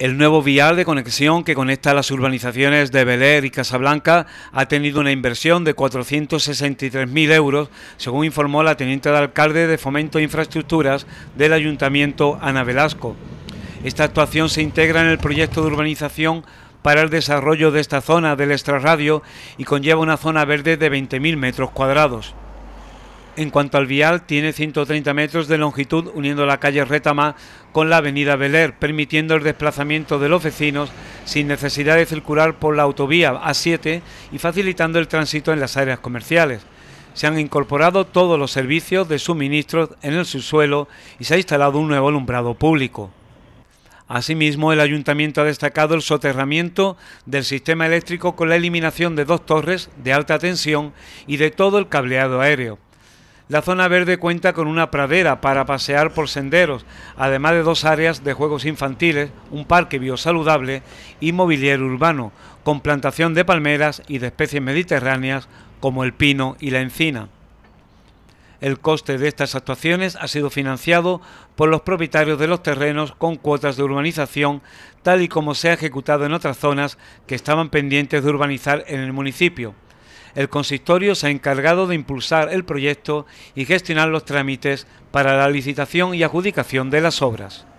El nuevo vial de conexión que conecta las urbanizaciones de Beler y Casablanca ha tenido una inversión de 463.000 euros, según informó la teniente de alcalde de Fomento e Infraestructuras del Ayuntamiento, Ana Velasco. Esta actuación se integra en el proyecto de urbanización para el desarrollo de esta zona del extrarradio y conlleva una zona verde de 20.000 metros cuadrados. En cuanto al vial, tiene 130 metros de longitud uniendo la calle Retama con la avenida Beler, permitiendo el desplazamiento de los vecinos sin necesidad de circular por la autovía A7 y facilitando el tránsito en las áreas comerciales. Se han incorporado todos los servicios de suministro en el subsuelo y se ha instalado un nuevo alumbrado público. Asimismo, el ayuntamiento ha destacado el soterramiento del sistema eléctrico con la eliminación de dos torres de alta tensión y de todo el cableado aéreo. La zona verde cuenta con una pradera para pasear por senderos, además de dos áreas de juegos infantiles, un parque biosaludable y mobiliario urbano, con plantación de palmeras y de especies mediterráneas como el pino y la encina. El coste de estas actuaciones ha sido financiado por los propietarios de los terrenos con cuotas de urbanización, tal y como se ha ejecutado en otras zonas que estaban pendientes de urbanizar en el municipio el consistorio se ha encargado de impulsar el proyecto y gestionar los trámites para la licitación y adjudicación de las obras.